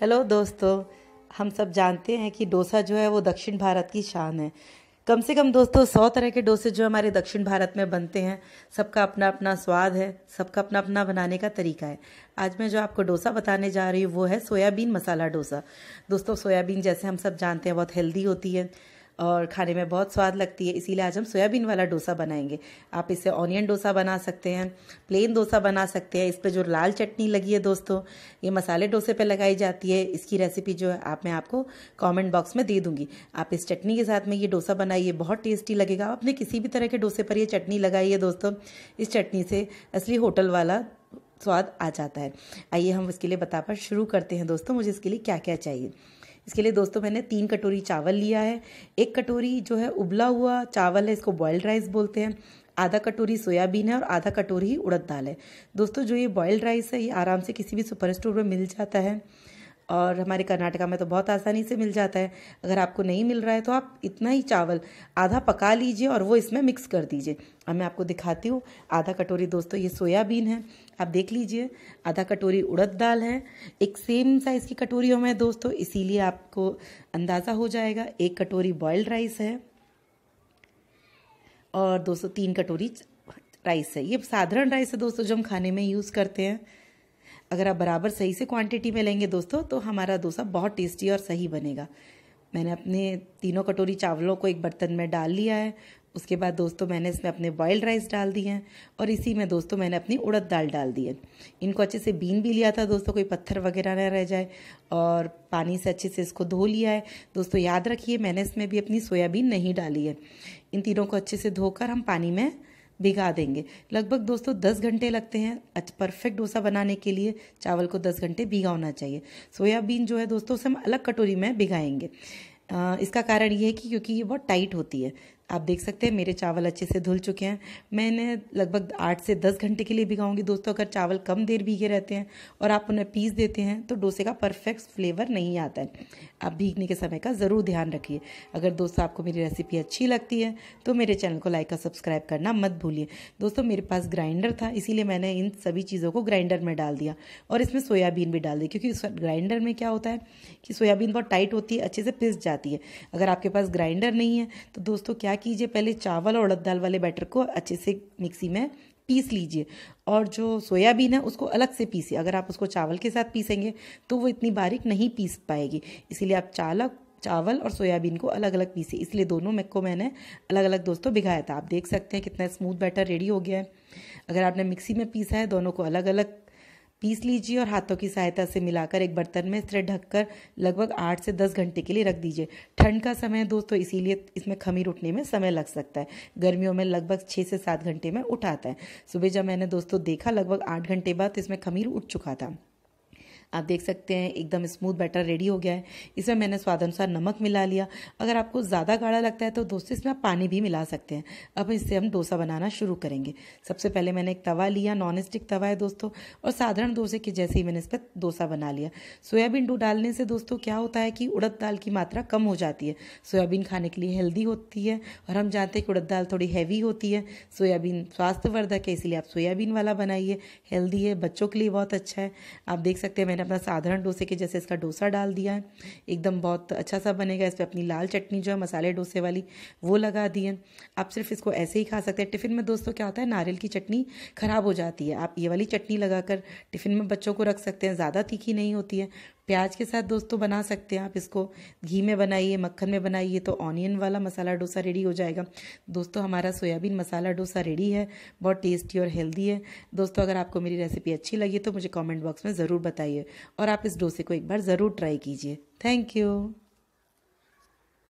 hello दोस्तों हम सब जानते हैं कि डोसा जो है वो दक्षिण भारत की शान है कम से कम दोस्तों सौ तरह के डोसे जो हमारे दक्षिण भारत में बनते हैं सबका अपना अपना स्वाद है सबका अपना अपना बनाने का तरीका है आज मैं जो आपको डोसा बताने जा रही हूँ वो है सोयाबीन मसाला डोसा दोस्तों सोयाबीन जैसे हम सब जानते हैं बहुत हेल्दी होती है और खाने में बहुत स्वाद लगती है इसीलिए आज हम सोयाबीन वाला डोसा बनाएंगे आप इसे ऑनियन डोसा बना सकते हैं प्लेन डोसा बना सकते हैं इस पर जो लाल चटनी लगी है दोस्तों ये मसाले डोसे पर लगाई जाती है इसकी रेसिपी जो है आप मैं आपको कॉमेंट बॉक्स में दे दूंगी आप इस चटनी के साथ में ये डोसा बनाइए बहुत टेस्टी लगेगा आपने किसी भी तरह के डोसे पर यह चटनी लगाई है दोस्तों इस चटनी से असली होटल वाला स्वाद आ जाता है आइए हम इसके लिए बता शुरू करते हैं दोस्तों मुझे इसके लिए क्या क्या चाहिए इसके लिए दोस्तों मैंने तीन कटोरी चावल लिया है एक कटोरी जो है उबला हुआ चावल है इसको बॉयल्ड राइस बोलते हैं आधा कटोरी सोयाबीन है और आधा कटोरी उड़द दाल है दोस्तों जो ये बॉयल्ड राइस है ये आराम से किसी भी सुपर स्टोर में मिल जाता है और हमारे कर्नाटका में तो बहुत आसानी से मिल जाता है अगर आपको नहीं मिल रहा है तो आप इतना ही चावल आधा पका लीजिए और वो इसमें मिक्स कर दीजिए अब मैं आपको दिखाती हूँ आधा कटोरी दोस्तों ये सोयाबीन है आप देख लीजिए आधा कटोरी उड़द दाल है एक सेम साइज़ की कटोरी हो मैं दोस्तों इसीलिए आपको अंदाज़ा हो जाएगा एक कटोरी बॉयल्ड राइस है और दोस्तों तीन कटोरी राइस है ये साधारण राइस है दोस्तों जो हम खाने में यूज़ करते हैं अगर आप बराबर सही से क्वांटिटी में लेंगे दोस्तों तो हमारा डोसा बहुत टेस्टी और सही बनेगा मैंने अपने तीनों कटोरी चावलों को एक बर्तन में डाल लिया है उसके बाद दोस्तों मैंने इसमें अपने बॉयल्ड राइस डाल दिए हैं और इसी में दोस्तों मैंने अपनी उड़द दाल डाल दी है इनको अच्छे से बीन भी लिया था दोस्तों कोई पत्थर वगैरह ना रह जाए और पानी से अच्छे से इसको धो लिया है दोस्तों याद रखिए मैंने इसमें भी अपनी सोयाबीन नहीं डाली है इन तीनों को अच्छे से धोकर हम पानी में भिगा देंगे लगभग दोस्तों दस घंटे लगते हैं परफेक्ट डोसा बनाने के लिए चावल को दस घंटे भिगा होना चाहिए सोयाबीन जो है दोस्तों उसे हम अलग कटोरी में भिगाएंगे इसका कारण ये है कि क्योंकि ये बहुत टाइट होती है आप देख सकते हैं मेरे चावल अच्छे से धुल चुके हैं मैं इन्हें लगभग आठ से दस घंटे के लिए भिगाऊंगी दोस्तों अगर चावल कम देर भीगे रहते हैं और आप उन्हें पीस देते हैं तो डोसे का परफेक्ट फ्लेवर नहीं आता है आप भीगने के समय का ज़रूर ध्यान रखिए अगर दोस्तों आपको मेरी रेसिपी अच्छी लगती है तो मेरे चैनल को लाइक और सब्सक्राइब करना मत भूलिए दोस्तों मेरे पास ग्राइंडर था इसीलिए मैंने इन सभी चीज़ों को ग्राइंडर में डाल दिया और इसमें सोयाबीन भी डाल दी क्योंकि ग्राइंडर में क्या होता है कि सोयाबीन बहुत टाइट होती है अच्छे से पिस जाती है अगर आपके पास ग्राइंडर नहीं है तो दोस्तों क्या कीजिए पहले चावल और उड़द दाल वाले बैटर को अच्छे से मिक्सी में पीस लीजिए और जो सोयाबीन है उसको अलग से पीसिए अगर आप उसको चावल के साथ पीसेंगे तो वो इतनी बारीक नहीं पीस पाएगी इसीलिए आप चालक चावल और सोयाबीन को अलग अलग पीसे इसलिए दोनों में को मैंने अलग अलग दोस्तों भिगाया था आप देख सकते हैं कितना स्मूथ बैटर रेडी हो गया है अगर आपने मिक्सी में पीसा है दोनों को अलग अलग पीस लीजिए और हाथों की सहायता से मिलाकर एक बर्तन में इसे ढककर लगभग आठ से दस घंटे के लिए रख दीजिए ठंड का समय है दोस्तों इसीलिए इसमें खमीर उठने में समय लग सकता है गर्मियों में लगभग छः से सात घंटे में उठाता है सुबह जब मैंने दोस्तों देखा लगभग आठ घंटे बाद इसमें खमीर उठ चुका था आप देख सकते हैं एकदम स्मूथ बैटर रेडी हो गया है इसमें मैंने स्वाद अनुसार नमक मिला लिया अगर आपको ज़्यादा गाढ़ा लगता है तो दोस्तों इसमें आप पानी भी मिला सकते हैं अब इससे हम डोसा बनाना शुरू करेंगे सबसे पहले मैंने एक तवा लिया नॉन स्टिक तवा है दोस्तों और साधारण डोसे के जैसे ही मैंने इस पर डोसा बना लिया सोयाबीन डू डालने से दोस्तों क्या होता है कि उड़द दाल की मात्रा कम हो जाती है सोयाबीन खाने के लिए हेल्दी होती है और हम जानते हैं कि उड़द दाल थोड़ी हैवी होती है सोयाबीन स्वास्थ्यवर्धक है इसलिए आप सोयाबीन वाला बनाइए हेल्दी है बच्चों के लिए बहुत अच्छा है आप देख सकते हैं मैंने अपना साधारण डोसे के जैसे इसका डोसा डाल दिया है एकदम बहुत अच्छा सा बनेगा इस पर अपनी लाल चटनी जो है मसाले डोसे वाली वो लगा दी है आप सिर्फ इसको ऐसे ही खा सकते हैं टिफ़िन में दोस्तों क्या होता है नारियल की चटनी ख़राब हो जाती है आप ये वाली चटनी लगाकर टिफ़िन में बच्चों को रख सकते हैं ज़्यादा तीखी नहीं होती है प्याज के साथ दोस्तों तो बना सकते हैं आप इसको घी में बनाइए मक्खन में बनाइए तो ऑनियन वाला मसाला डोसा रेडी हो जाएगा दोस्तों हमारा सोयाबीन मसाला डोसा रेडी है बहुत टेस्टी और हेल्दी है दोस्तों अगर आपको मेरी रेसिपी अच्छी लगी तो मुझे कॉमेंट बॉक्स में ज़रूर बताइए और आप इस डोसे को एक बार ज़रूर ट्राई कीजिए थैंक यू